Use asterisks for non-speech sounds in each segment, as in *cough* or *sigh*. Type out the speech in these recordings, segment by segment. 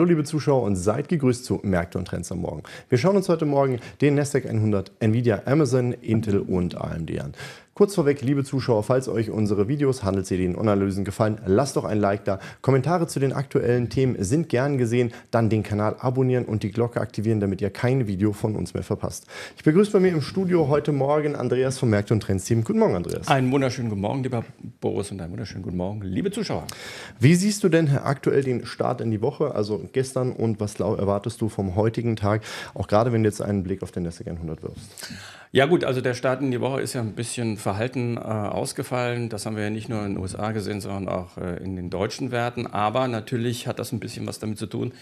Hallo liebe Zuschauer und seid gegrüßt zu Märkte und Trends am Morgen. Wir schauen uns heute Morgen den Nasdaq 100, Nvidia, Amazon, Intel und AMD an. Kurz vorweg, liebe Zuschauer, falls euch unsere Videos, Handelsideen und Analysen gefallen, lasst doch ein Like da. Kommentare zu den aktuellen Themen sind gern gesehen. Dann den Kanal abonnieren und die Glocke aktivieren, damit ihr kein Video von uns mehr verpasst. Ich begrüße bei mir im Studio heute Morgen Andreas vom Märkte und Trends Team. Guten Morgen, Andreas. Einen wunderschönen guten Morgen, lieber Boris, und einen wunderschönen guten Morgen, liebe Zuschauer. Wie siehst du denn aktuell den Start in die Woche, also gestern, und was erwartest du vom heutigen Tag, auch gerade wenn du jetzt einen Blick auf den Nasdaq 100 wirfst? Ja gut, also der Start in die Woche ist ja ein bisschen verhalten äh, ausgefallen. Das haben wir ja nicht nur in den USA gesehen, sondern auch äh, in den deutschen Werten. Aber natürlich hat das ein bisschen was damit zu tun,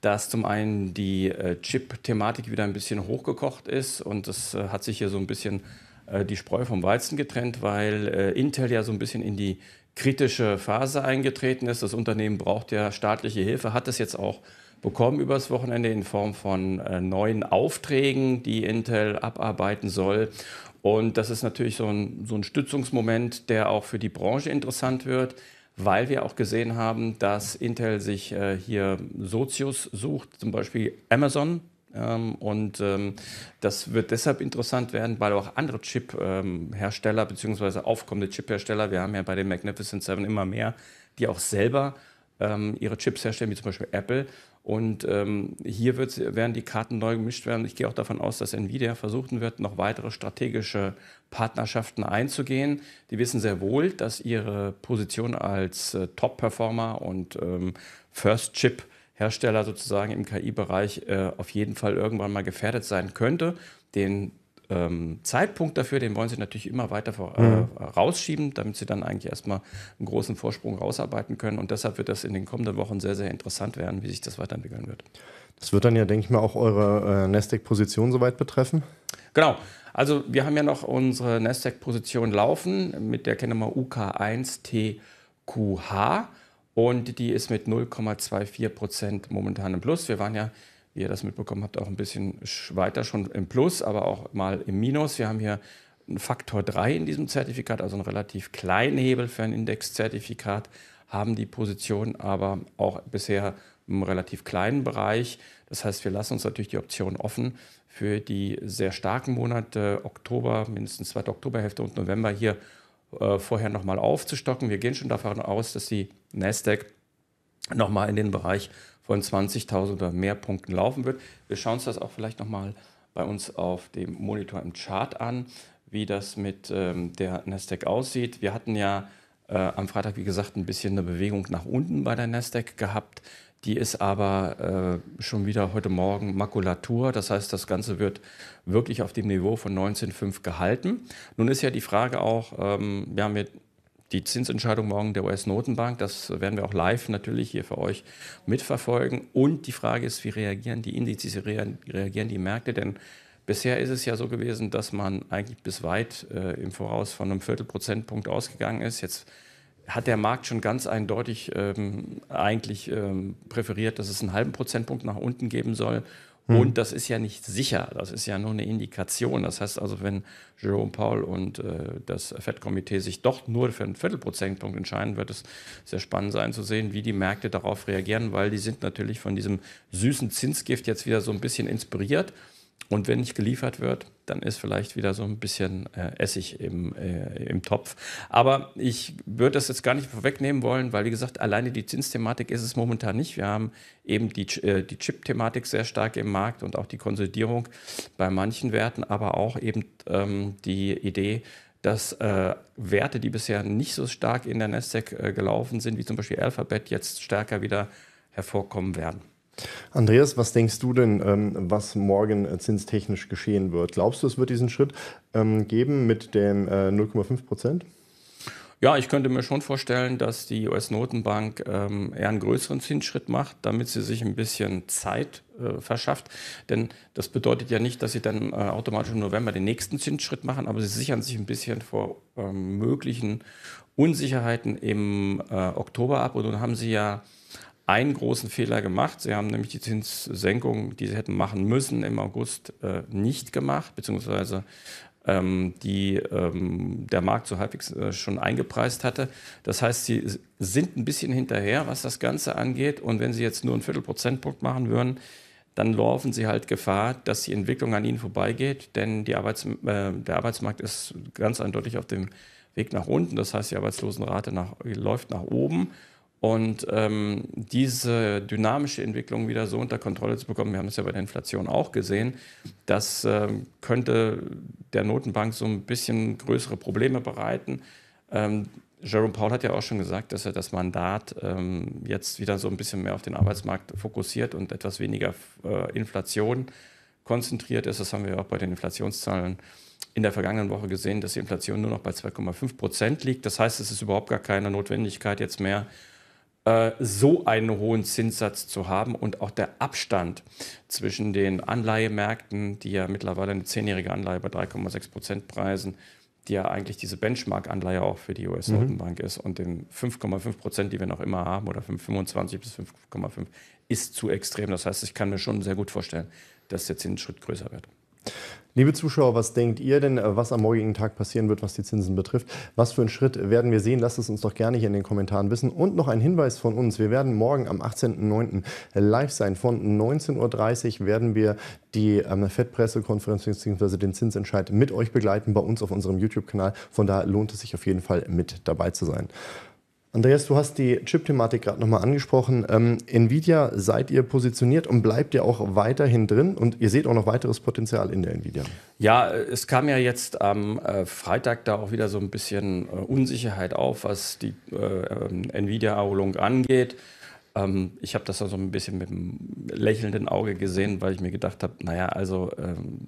dass zum einen die äh, Chip-Thematik wieder ein bisschen hochgekocht ist und das äh, hat sich hier so ein bisschen äh, die Spreu vom Weizen getrennt, weil äh, Intel ja so ein bisschen in die kritische Phase eingetreten ist. Das Unternehmen braucht ja staatliche Hilfe, hat es jetzt auch bekommen übers Wochenende in Form von äh, neuen Aufträgen, die Intel abarbeiten soll. Und das ist natürlich so ein, so ein Stützungsmoment, der auch für die Branche interessant wird, weil wir auch gesehen haben, dass Intel sich äh, hier Sozius sucht, zum Beispiel Amazon ähm, und ähm, das wird deshalb interessant werden, weil auch andere Chip-Hersteller ähm, bzw. aufkommende Chip-Hersteller, wir haben ja bei den Magnificent 7 immer mehr, die auch selber ähm, ihre Chips herstellen, wie zum Beispiel Apple. Und ähm, hier werden die Karten neu gemischt werden. Ich gehe auch davon aus, dass Nvidia versuchen wird, noch weitere strategische Partnerschaften einzugehen. Die wissen sehr wohl, dass ihre Position als äh, Top-Performer und ähm, First-Chip Hersteller sozusagen im KI-Bereich äh, auf jeden Fall irgendwann mal gefährdet sein könnte. Den ähm, Zeitpunkt dafür, den wollen sie natürlich immer weiter vor, äh, mhm. rausschieben, damit sie dann eigentlich erstmal einen großen Vorsprung rausarbeiten können. Und deshalb wird das in den kommenden Wochen sehr, sehr interessant werden, wie sich das weiterentwickeln wird. Das wird dann ja, denke ich mal, auch eure äh, Nasdaq-Position soweit betreffen. Genau. Also wir haben ja noch unsere Nasdaq-Position laufen mit der Kennnummer UK1TQH und die ist mit 0,24 Prozent momentan im Plus. Wir waren ja wie ihr das mitbekommen habt, auch ein bisschen weiter schon im Plus, aber auch mal im Minus. Wir haben hier einen Faktor 3 in diesem Zertifikat, also einen relativ kleinen Hebel für ein Indexzertifikat, haben die Position aber auch bisher im relativ kleinen Bereich. Das heißt, wir lassen uns natürlich die Option offen für die sehr starken Monate Oktober, mindestens zweite Oktoberhälfte und November hier äh, vorher nochmal aufzustocken. Wir gehen schon davon aus, dass die Nasdaq nochmal in den Bereich von 20.000 oder mehr Punkten laufen wird. Wir schauen uns das auch vielleicht nochmal bei uns auf dem Monitor im Chart an, wie das mit ähm, der Nasdaq aussieht. Wir hatten ja äh, am Freitag, wie gesagt, ein bisschen eine Bewegung nach unten bei der Nasdaq gehabt. Die ist aber äh, schon wieder heute Morgen Makulatur. Das heißt, das Ganze wird wirklich auf dem Niveau von 19,5 gehalten. Nun ist ja die Frage auch, ähm, ja, mit die Zinsentscheidung morgen der US-Notenbank. Das werden wir auch live natürlich hier für euch mitverfolgen. Und die Frage ist, wie reagieren die Indizes, wie reagieren die Märkte? Denn bisher ist es ja so gewesen, dass man eigentlich bis weit äh, im Voraus von einem Viertelprozentpunkt ausgegangen ist. Jetzt hat der Markt schon ganz eindeutig ähm, eigentlich ähm, präferiert, dass es einen halben Prozentpunkt nach unten geben soll. Hm. Und das ist ja nicht sicher, das ist ja nur eine Indikation. Das heißt also, wenn Jerome Paul und äh, das FED-Komitee sich doch nur für einen Viertelprozentpunkt entscheiden, wird es sehr spannend sein zu sehen, wie die Märkte darauf reagieren, weil die sind natürlich von diesem süßen Zinsgift jetzt wieder so ein bisschen inspiriert und wenn nicht geliefert wird, dann ist vielleicht wieder so ein bisschen äh, Essig im, äh, im Topf. Aber ich würde das jetzt gar nicht vorwegnehmen wollen, weil, wie gesagt, alleine die Zinsthematik ist es momentan nicht. Wir haben eben die, äh, die Chip-Thematik sehr stark im Markt und auch die Konsolidierung bei manchen Werten, aber auch eben ähm, die Idee, dass äh, Werte, die bisher nicht so stark in der Nasdaq äh, gelaufen sind, wie zum Beispiel Alphabet, jetzt stärker wieder hervorkommen werden. Andreas, was denkst du denn, ähm, was morgen äh, zinstechnisch geschehen wird? Glaubst du, es wird diesen Schritt ähm, geben mit den äh, 0,5 Prozent? Ja, ich könnte mir schon vorstellen, dass die US-Notenbank ähm, eher einen größeren Zinsschritt macht, damit sie sich ein bisschen Zeit äh, verschafft. Denn das bedeutet ja nicht, dass sie dann äh, automatisch im November den nächsten Zinsschritt machen, aber sie sichern sich ein bisschen vor ähm, möglichen Unsicherheiten im äh, Oktober ab. Und nun haben sie ja einen großen Fehler gemacht. Sie haben nämlich die Zinssenkung, die sie hätten machen müssen, im August äh, nicht gemacht, beziehungsweise ähm, die ähm, der Markt so halbwegs äh, schon eingepreist hatte. Das heißt, sie sind ein bisschen hinterher, was das Ganze angeht. Und wenn sie jetzt nur einen Viertelprozentpunkt machen würden, dann laufen sie halt Gefahr, dass die Entwicklung an ihnen vorbeigeht, denn Arbeits äh, der Arbeitsmarkt ist ganz eindeutig auf dem Weg nach unten. Das heißt, die Arbeitslosenrate nach, läuft nach oben. Und ähm, diese dynamische Entwicklung wieder so unter Kontrolle zu bekommen, wir haben es ja bei der Inflation auch gesehen, das ähm, könnte der Notenbank so ein bisschen größere Probleme bereiten. Ähm, Jerome Paul hat ja auch schon gesagt, dass er das Mandat ähm, jetzt wieder so ein bisschen mehr auf den Arbeitsmarkt fokussiert und etwas weniger äh, Inflation konzentriert ist. Das haben wir auch bei den Inflationszahlen in der vergangenen Woche gesehen, dass die Inflation nur noch bei 2,5 Prozent liegt. Das heißt, es ist überhaupt gar keine Notwendigkeit jetzt mehr, äh, so einen hohen Zinssatz zu haben und auch der Abstand zwischen den Anleihemärkten, die ja mittlerweile eine zehnjährige Anleihe bei 3,6 Prozent preisen, die ja eigentlich diese Benchmark-Anleihe auch für die US mhm. Notenbank mhm. ist und den 5,5 Prozent, die wir noch immer haben, oder 25 bis 5,5, ist zu extrem. Das heißt, ich kann mir schon sehr gut vorstellen, dass der Zinsschritt größer wird. Liebe Zuschauer, was denkt ihr denn, äh, was am morgigen Tag passieren wird, was die Zinsen betrifft? Was für einen Schritt werden wir sehen? Lasst es uns doch gerne hier in den Kommentaren wissen. Und noch ein Hinweis von uns. Wir werden morgen am 18.09. live sein. Von 19.30 Uhr werden wir die ähm, FED-Pressekonferenz bzw. den Zinsentscheid mit euch begleiten bei uns auf unserem YouTube-Kanal. Von daher lohnt es sich auf jeden Fall mit dabei zu sein. Andreas, du hast die Chip-Thematik gerade nochmal angesprochen. Ähm, Nvidia seid ihr positioniert und bleibt ja auch weiterhin drin und ihr seht auch noch weiteres Potenzial in der Nvidia. Ja, es kam ja jetzt am äh, Freitag da auch wieder so ein bisschen äh, Unsicherheit auf, was die äh, Nvidia-Erholung angeht. Ähm, ich habe das da so ein bisschen mit einem lächelnden Auge gesehen, weil ich mir gedacht habe, naja, also ähm,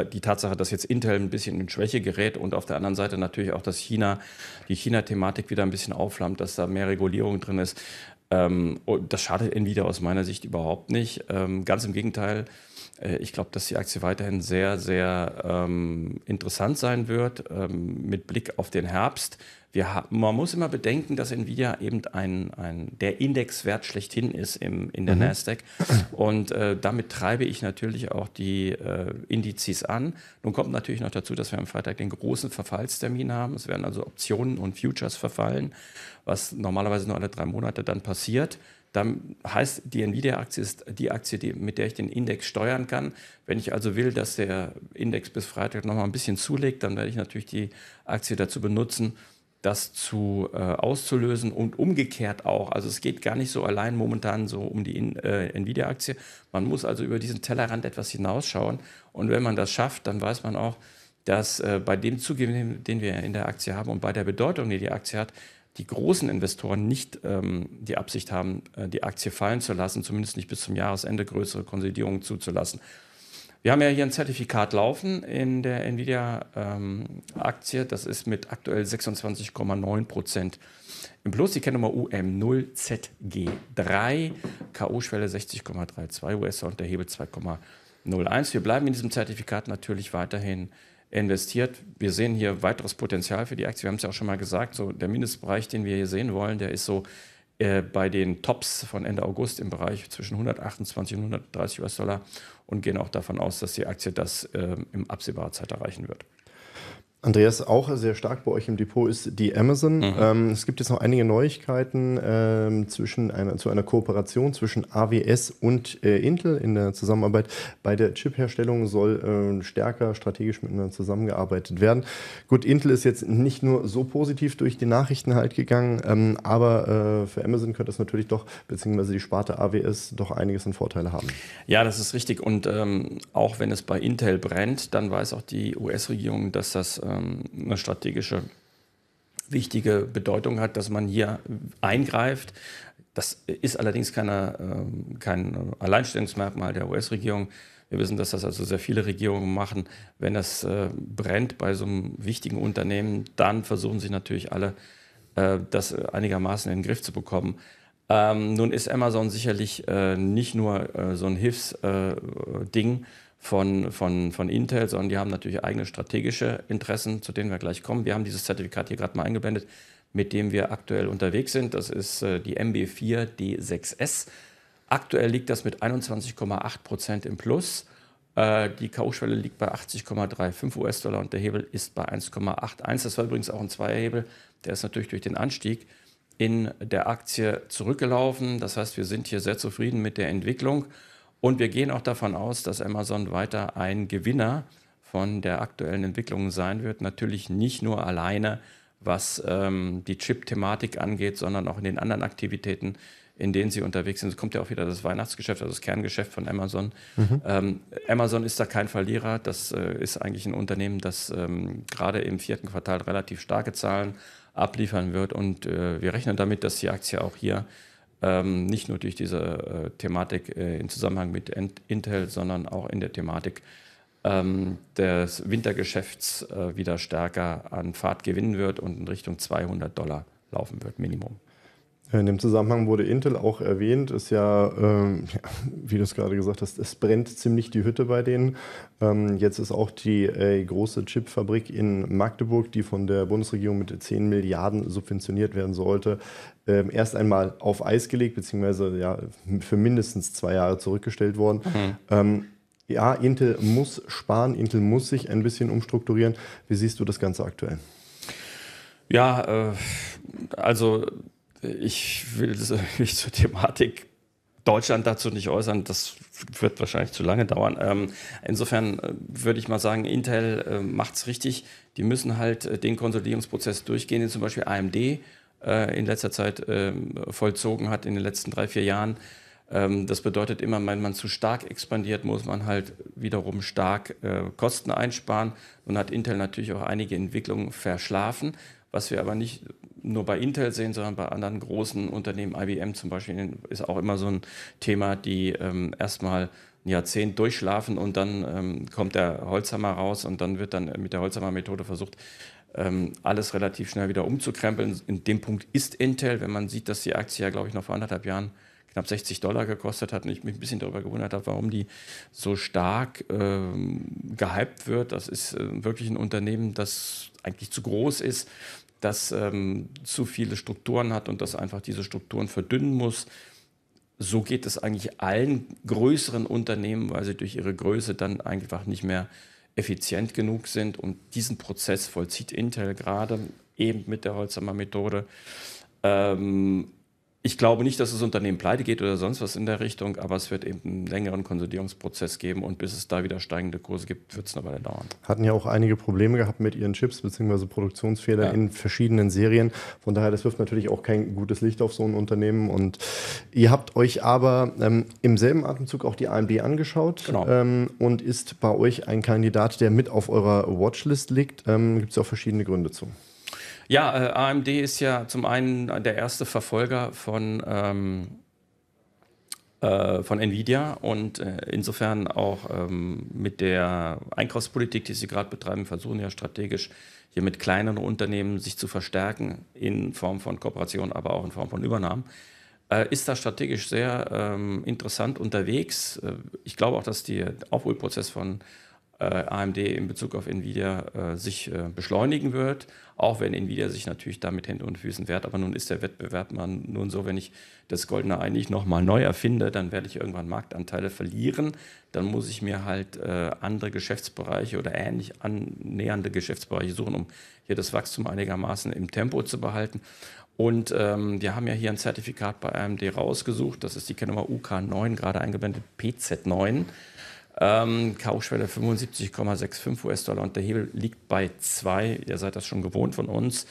die Tatsache, dass jetzt Intel ein bisschen in Schwäche gerät und auf der anderen Seite natürlich auch, dass China, die China-Thematik wieder ein bisschen aufflammt, dass da mehr Regulierung drin ist. Ähm, das schadet Nvidia aus meiner Sicht überhaupt nicht. Ähm, ganz im Gegenteil. Äh, ich glaube, dass die Aktie weiterhin sehr, sehr ähm, interessant sein wird ähm, mit Blick auf den Herbst. Wir man muss immer bedenken, dass Nvidia eben ein, ein, der Indexwert schlechthin ist im, in der mhm. Nasdaq. Und äh, damit treibe ich natürlich auch die äh, Indizes an. Nun kommt natürlich noch dazu, dass wir am Freitag den großen Verfallstermin haben. Es werden also Optionen und Futures verfallen, was normalerweise nur alle drei Monate dann passiert. Dann heißt, die Nvidia-Aktie ist die Aktie, die, mit der ich den Index steuern kann. Wenn ich also will, dass der Index bis Freitag nochmal ein bisschen zulegt, dann werde ich natürlich die Aktie dazu benutzen, das zu äh, auszulösen und umgekehrt auch. Also es geht gar nicht so allein momentan so um die äh, Nvidia-Aktie. Man muss also über diesen Tellerrand etwas hinausschauen. Und wenn man das schafft, dann weiß man auch, dass äh, bei dem Zugewinn, den wir in der Aktie haben und bei der Bedeutung, die die Aktie hat, die großen Investoren nicht ähm, die Absicht haben, äh, die Aktie fallen zu lassen, zumindest nicht bis zum Jahresende größere Konsolidierungen zuzulassen. Wir haben ja hier ein Zertifikat laufen in der Nvidia-Aktie. Ähm, das ist mit aktuell 26,9 Prozent im Plus. Die Kennnummer UM0ZG3, K.O.-Schwelle 60,32 us und der Hebel 2,01. Wir bleiben in diesem Zertifikat natürlich weiterhin investiert. Wir sehen hier weiteres Potenzial für die Aktie. Wir haben es ja auch schon mal gesagt, so der Mindestbereich, den wir hier sehen wollen, der ist so äh, bei den Tops von Ende August im Bereich zwischen 128 und 130 US-Dollar und gehen auch davon aus, dass die Aktie das äh, im absehbarer Zeit erreichen wird. Andreas, auch sehr stark bei euch im Depot ist die Amazon. Mhm. Ähm, es gibt jetzt noch einige Neuigkeiten ähm, zwischen einer, zu einer Kooperation zwischen AWS und äh, Intel in der Zusammenarbeit. Bei der Chip-Herstellung soll äh, stärker strategisch miteinander zusammengearbeitet werden. Gut, Intel ist jetzt nicht nur so positiv durch die Nachrichten halt gegangen, ähm, aber äh, für Amazon könnte es natürlich doch, beziehungsweise die Sparte AWS, doch einiges an Vorteile haben. Ja, das ist richtig. Und ähm, auch wenn es bei Intel brennt, dann weiß auch die US-Regierung, dass das äh, ähm, eine strategische wichtige Bedeutung hat, dass man hier eingreift. Das ist allerdings keine, ähm, kein Alleinstellungsmerkmal der US-Regierung. Wir wissen, dass das also sehr viele Regierungen machen. Wenn das äh, brennt bei so einem wichtigen Unternehmen, dann versuchen sich natürlich alle, äh, das einigermaßen in den Griff zu bekommen. Ähm, nun ist Amazon sicherlich äh, nicht nur so ein Hilfsding, von, von, von Intel, sondern die haben natürlich eigene strategische Interessen, zu denen wir gleich kommen. Wir haben dieses Zertifikat hier gerade mal eingeblendet, mit dem wir aktuell unterwegs sind. Das ist äh, die MB4 D6S. Aktuell liegt das mit 21,8 Prozent im Plus. Äh, die K.O.-Schwelle liegt bei 80,35 US-Dollar und der Hebel ist bei 1,81. Das war übrigens auch ein Zweierhebel. Der ist natürlich durch den Anstieg in der Aktie zurückgelaufen. Das heißt, wir sind hier sehr zufrieden mit der Entwicklung. Und wir gehen auch davon aus, dass Amazon weiter ein Gewinner von der aktuellen Entwicklung sein wird. Natürlich nicht nur alleine, was ähm, die Chip-Thematik angeht, sondern auch in den anderen Aktivitäten, in denen sie unterwegs sind. Es kommt ja auch wieder das Weihnachtsgeschäft, also das Kerngeschäft von Amazon. Mhm. Ähm, Amazon ist da kein Verlierer. Das äh, ist eigentlich ein Unternehmen, das ähm, gerade im vierten Quartal relativ starke Zahlen abliefern wird. Und äh, wir rechnen damit, dass die Aktie auch hier ähm, nicht nur durch diese äh, Thematik äh, im Zusammenhang mit Intel, sondern auch in der Thematik ähm, des Wintergeschäfts äh, wieder stärker an Fahrt gewinnen wird und in Richtung 200 Dollar laufen wird, Minimum. In dem Zusammenhang wurde Intel auch erwähnt, ist ähm, ja, wie du es gerade gesagt hast, es brennt ziemlich die Hütte bei denen. Ähm, jetzt ist auch die äh, große Chipfabrik in Magdeburg, die von der Bundesregierung mit 10 Milliarden subventioniert werden sollte, ähm, erst einmal auf Eis gelegt, beziehungsweise ja, für mindestens zwei Jahre zurückgestellt worden. Mhm. ja, Intel muss sparen, Intel muss sich ein bisschen umstrukturieren. Wie siehst du das Ganze aktuell? Ja, äh, also ich will *laughs* mich zur Thematik Deutschland dazu nicht äußern. Das wird wahrscheinlich zu lange dauern. Ähm, insofern äh, würde ich mal sagen, Intel äh, macht es richtig. Die müssen halt äh, den Konsolidierungsprozess durchgehen, den zum Beispiel AMD in letzter Zeit ähm, vollzogen hat in den letzten drei, vier Jahren. Ähm, das bedeutet immer, wenn man zu stark expandiert, muss man halt wiederum stark Kosten einsparen. Und hat Intel natürlich auch einige Entwicklungen verschlafen, was wir aber nicht nur bei Intel sehen, sondern bei anderen großen Unternehmen, IBM zum Beispiel, ist auch immer so ein Thema, die ähm, erstmal ein Jahrzehnt durchschlafen und dann ähm, kommt der Holzhammer raus und dann wird dann mit der Holzhammer-Methode versucht, ähm, alles relativ schnell wieder umzukrempeln. In dem Punkt ist Intel, wenn man sieht, dass die Aktie ja, glaube ich, noch vor anderthalb Jahren knapp 60 Dollar gekostet hat und ich mich ein bisschen darüber gewundert habe, warum die so stark ähm, gehypt wird. Das ist äh, wirklich ein Unternehmen, das eigentlich zu groß ist, das ähm, zu viele Strukturen hat und das einfach diese Strukturen verdünnen muss. So geht es eigentlich allen größeren Unternehmen, weil sie durch ihre Größe dann einfach nicht mehr effizient genug sind. Und diesen Prozess vollzieht Intel gerade eben mit der Holzhammer Methode. Ähm, ich glaube nicht, dass das Unternehmen pleite geht oder sonst was in der Richtung, aber es wird eben einen längeren Konsolidierungsprozess geben und bis es da wieder steigende Kurse gibt, wird es eine Weile dauern. Hatten ja auch einige Probleme gehabt mit ihren Chips bzw. Produktionsfehler ja. in verschiedenen Serien. Von daher, das wirft natürlich auch kein gutes Licht auf so ein Unternehmen. Und ihr habt euch aber ähm, im selben Atemzug auch die AMD angeschaut genau. ähm, und ist bei euch ein Kandidat, der mit auf eurer Watchlist liegt. Ähm, gibt es auch verschiedene Gründe zu. Ja, äh, AMD ist ja zum einen der erste Verfolger von, ähm, äh, von Nvidia und äh, insofern auch ähm, mit der Einkaufspolitik, die sie gerade betreiben, versuchen ja strategisch hier mit kleineren Unternehmen sich zu verstärken in Form von Kooperationen, aber auch in Form von Übernahmen äh, ist da strategisch sehr ähm, interessant unterwegs. Äh, ich glaube auch, dass der Aufholprozess von äh, AMD in Bezug auf Nvidia äh, sich äh, beschleunigen wird, auch wenn Nvidia sich natürlich damit Händen und Füßen wehrt. Aber nun ist der Wettbewerb mal nun so, wenn ich das goldene eigentlich nochmal neu erfinde, dann werde ich irgendwann Marktanteile verlieren. Dann muss ich mir halt andere Geschäftsbereiche oder ähnlich annähernde Geschäftsbereiche suchen, um hier das Wachstum einigermaßen im Tempo zu behalten. Und ähm, wir haben ja hier ein Zertifikat bei AMD rausgesucht. Das ist die Kennnummer UK9, gerade eingeblendet PZ9. Ähm, ko 75,65 US-Dollar und der Hebel liegt bei 2. Ihr seid das schon gewohnt von uns.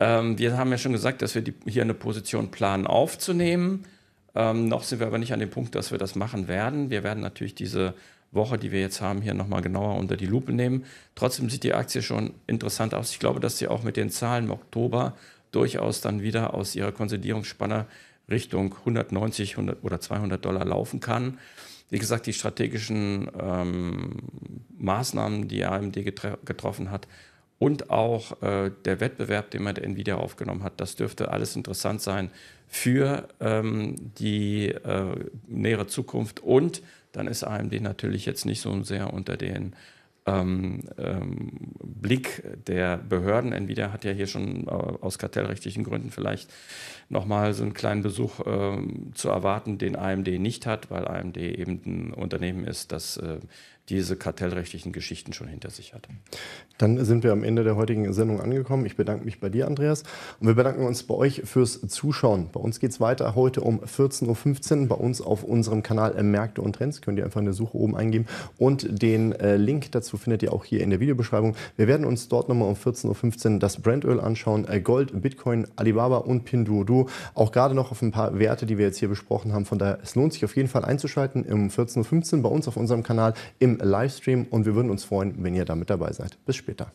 Ähm, wir haben ja schon gesagt, dass wir die, hier eine Position planen aufzunehmen. Ähm, noch sind wir aber nicht an dem Punkt, dass wir das machen werden. Wir werden natürlich diese Woche, die wir jetzt haben, hier nochmal genauer unter die Lupe nehmen. Trotzdem sieht die Aktie schon interessant aus. Ich glaube, dass sie auch mit den Zahlen im Oktober durchaus dann wieder aus ihrer Konsolidierungsspanne Richtung 190 100 oder 200 Dollar laufen kann. Wie gesagt, die strategischen ähm, Maßnamen, die AMD getroffen hat und auch äh, der Wettbewerb, den man der Nvidia aufgenommen hat, das dürfte alles interessant sein für ähm, die äh, nähere Zukunft. Und dann ist AMD natürlich jetzt nicht so sehr unter den ähm, ähm, Blick der Behörden. Nvidia hat ja hier schon äh, aus kartellrechtlichen Gründen vielleicht nochmal so einen kleinen Besuch äh, zu erwarten, den AMD nicht hat, weil AMD eben ein Unternehmen ist, das äh, diese kartellrechtlichen Geschichten schon hinter sich hat. Dann sind wir am Ende der heutigen Sendung angekommen. Ich bedanke mich bei dir, Andreas. Und wir bedanken uns bei euch fürs Zuschauen. Bei uns geht es weiter heute um 14.15 Uhr bei uns auf unserem Kanal äh, Märkte und Trends. Könnt ihr einfach eine Suche oben eingeben. Und den äh, Link dazu findet ihr auch hier in der Videobeschreibung. Wir werden uns dort nochmal um 14.15 Uhr das Brandöl anschauen. Äh, Gold, Bitcoin, Alibaba und Pinduoduo. Auch gerade noch auf ein paar Werte, die wir jetzt hier besprochen haben. Von daher, es lohnt sich auf jeden Fall einzuschalten um 14.15 Uhr bei uns auf unserem Kanal im im Livestream und wir würden uns freuen, wenn ihr da mit dabei seid. Bis später.